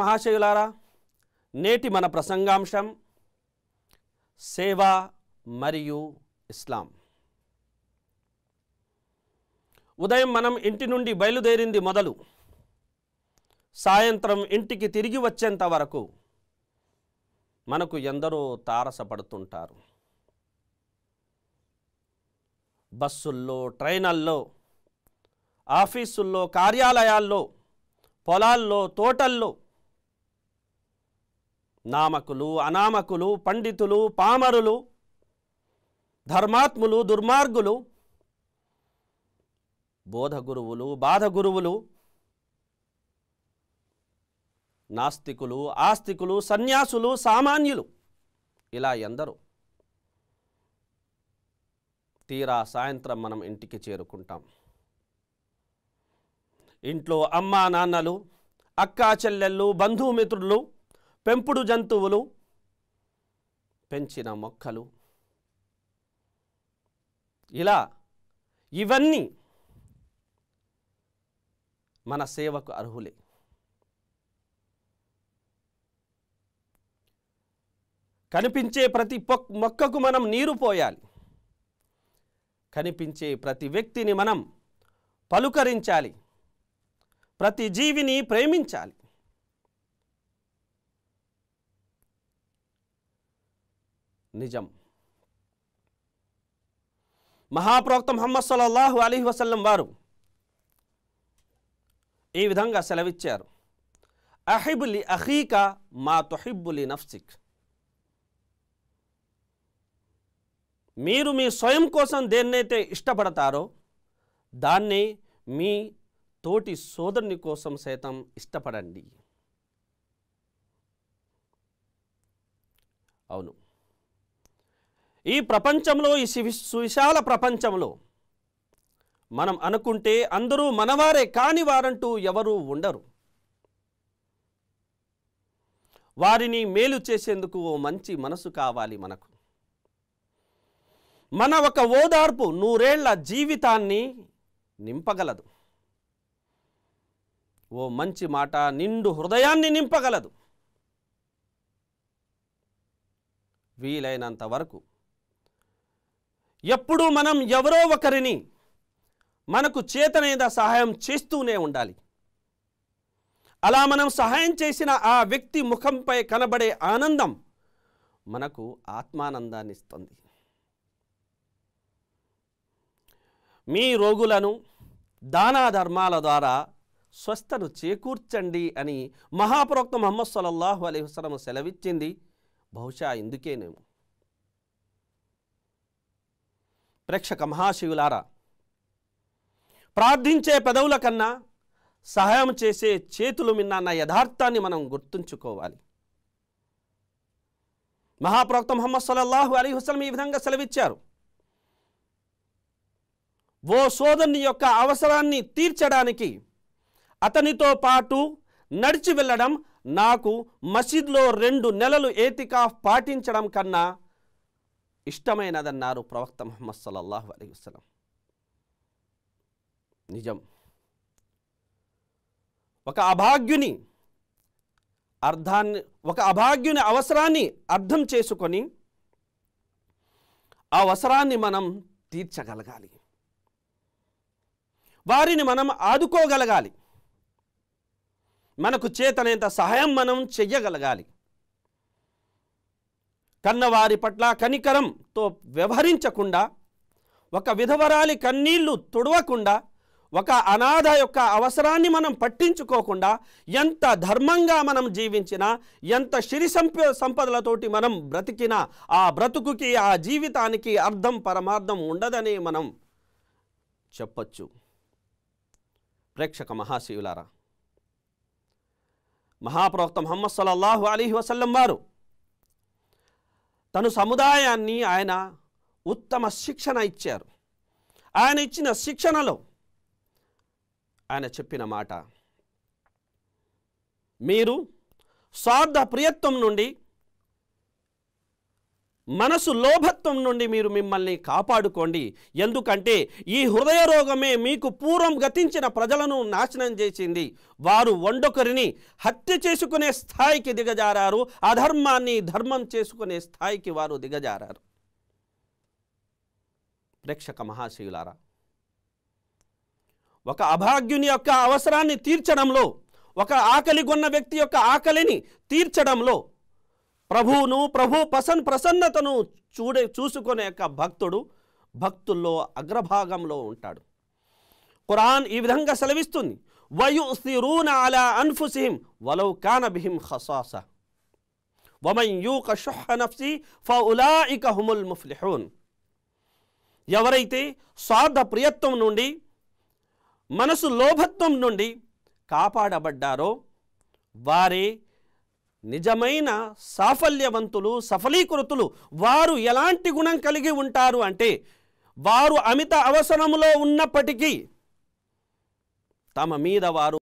మహాశయులారా నేటి మన ప్రసంగాంశం సేవ మరియు ఇస్లాం ఉదయం మనం ఇంటి నుండి బయలుదేరింది మొదలు సాయంత్రం ఇంటికి తిరిగి వచ్చేంత వరకు మనకు ఎందరో తారసపడుతుంటారు బస్సుల్లో ట్రైన్ల్లో ఆఫీసుల్లో కార్యాలయాల్లో పొలాల్లో తోటల్లో నామకులు అనామకులు పండితులు పామరులు ధర్మాత్ములు దుర్మార్గులు బోధ గురువులు బాధ గురువులు నాస్తికులు ఆస్తికులు సన్యాసులు సామాన్యులు ఇలా ఎందరు తీరా సాయంత్రం మనం ఇంటికి చేరుకుంటాం ఇంట్లో అమ్మా నాన్నలు అక్కా చెల్లెళ్ళు బంధుమిత్రులు పెంపుడు జంతువులు పెంచిన మొక్కలు ఇలా ఇవన్నీ మన సేవకు అర్హులే కనిపించే ప్రతి మొక్కకు మనం నీరు పోయాలి కనిపించే ప్రతి వ్యక్తిని మనం పలుకరించాలి ప్రతి జీవిని ప్రేమించాలి నిజం మహాప్రవక్త మహమ్మద్ సల్లాహు అలీ వసల్లం వారు ఈ విధంగా సెలవిచ్చారు అహిబులి అహీక మా తొహిబులి నఫ్సిక్ మీరు మీ స్వయం కోసం దేన్నైతే ఇష్టపడతారో దాన్ని మీ తోటి సోదరుని కోసం సైతం ఇష్టపడండి అవును ఈ ప్రపంచంలో ఈ సువిశాల ప్రపంచంలో మనం అనుకుంటే అందరూ మనవారే కాని వారంటూ ఎవరూ ఉండరు వారిని మేలు చేసేందుకు ఓ మంచి మనసు కావాలి మనకు మన ఒక ఓదార్పు నూరేళ్ల జీవితాన్ని నింపగలదు ఓ మంచి మాట నిండు హృదయాన్ని నింపగలదు వీలైనంత వరకు ఎప్పుడు మనం ఎవరో ఒకరిని మనకు చేతనైన సహాయం చేస్తూనే ఉండాలి అలా మనం సహాయం చేసిన ఆ వ్యక్తి ముఖంపై కనబడే ఆనందం మనకు ఆత్మానందాన్ని ఇస్తుంది మీ రోగులను దానా ధర్మాల ద్వారా స్వస్థను చేకూర్చండి అని మహాప్రవక్త మహమ్మద్ సలల్లాహు అలీ వసలం సెలవిచ్చింది బహుశా ఇందుకేనేమో ప్రేక్షక మహాశివులారా ప్రార్థించే పెదవుల కన్నా సహాయం చేసే చేతులు మిన్న యథార్థాన్ని మనం గుర్తుంచుకోవాలి మహాప్రవక్త మొహమ్మద్ సల్లల్లాహు అలీ హుస్లం ఈ విధంగా సెలవిచ్చారు ఓ సోదరుని యొక్క అవసరాన్ని తీర్చడానికి అతనితో పాటు నడిచి వెళ్ళడం నాకు మసీద్లో రెండు నెలలు ఏతికాఫ్ పాటించడం కన్నా ఇష్టమైనదన్నారు ప్రవక్త మహమ్మద్ సల్లల్లాహు అలీ వసలం నిజం ఒక అభాగ్యుని అర్థాన్ని ఒక అభాగ్యుని అవసరాన్ని అర్థం చేసుకొని ఆ అవసరాన్ని మనం తీర్చగలగాలి వారిని మనం ఆదుకోగలగాలి మనకు చేతనేంత సహాయం మనం చెయ్యగలగాలి కన్నవారి పట్ల కనికరంతో వ్యవహరించకుండా ఒక విధవరాలి కన్నీళ్లు తుడవకుండా ఒక అనాథ యొక్క అవసరాన్ని మనం పట్టించుకోకుండా ఎంత ధర్మంగా మనం జీవించినా ఎంత సిరి సంప సంపదలతోటి మనం బ్రతికినా ఆ బ్రతుకుకి ఆ జీవితానికి అర్థం పరమార్థం ఉండదని మనం చెప్పచ్చు ప్రేక్షక మహాశివులారా మహాప్రవక్త మహమ్మద్ సల్లల్లాహు అలీ వసల్లం వారు తను సముదాయాన్ని ఆయన ఉత్తమ శిక్షణ ఇచ్చారు ఆయన ఇచ్చిన శిక్షణలో ఆయన చెప్పిన మాట మీరు స్వార్థ ప్రియత్వం నుండి మనసు లోభత్వం నుండి మీరు మిమ్మల్ని కాపాడుకోండి ఎందుకంటే ఈ హృదయ రోగమే మీకు పూర్వం గతించిన ప్రజలను నాశనం చేసింది వారు వండొకరిని హత్య చేసుకునే స్థాయికి దిగజారారు అధర్మాన్ని ధర్మం చేసుకునే స్థాయికి వారు దిగజారారు ప్రేక్షక మహాశివులారా ఒక అభాగ్యుని యొక్క అవసరాన్ని తీర్చడంలో ఒక ఆకలిగొన్న వ్యక్తి యొక్క ఆకలిని తీర్చడంలో ప్రభువును ప్రభు ప్రసన్ ప్రసన్నతను చూడే చూసుకునే యొక్క భక్తుడు భక్తుల్లో అగ్రభాగంలో ఉంటాడు ఖురాన్ ఈ విధంగా సెలవిస్తుంది సిరూన అలా అన్ఫుసిహిం వలౌ కాన బిహిం హసాస వమన్ యూ షుహ నఫ్సి ఇక హుముల్ ముఫ్లిహూన్ ఎవరైతే స్వార్థ ప్రియత్వం నుండి మనసు లోభత్వం నుండి కాపాడబడ్డారో వారే నిజమైన సాఫల్యవంతులు సఫలీకృతులు వారు ఎలాంటి గుణం కలిగి ఉంటారు అంటే వారు అమిత అవసరములో ఉన్నప్పటికీ తమ మీద వారు